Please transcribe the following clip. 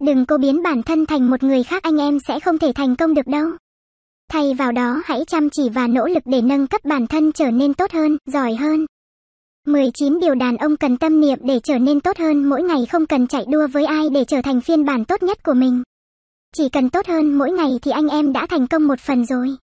Đừng cô biến bản thân thành một người khác anh em sẽ không thể thành công được đâu. Thay vào đó hãy chăm chỉ và nỗ lực để nâng cấp bản thân trở nên tốt hơn, giỏi hơn. 19 điều đàn ông cần tâm niệm để trở nên tốt hơn mỗi ngày không cần chạy đua với ai để trở thành phiên bản tốt nhất của mình. Chỉ cần tốt hơn mỗi ngày thì anh em đã thành công một phần rồi.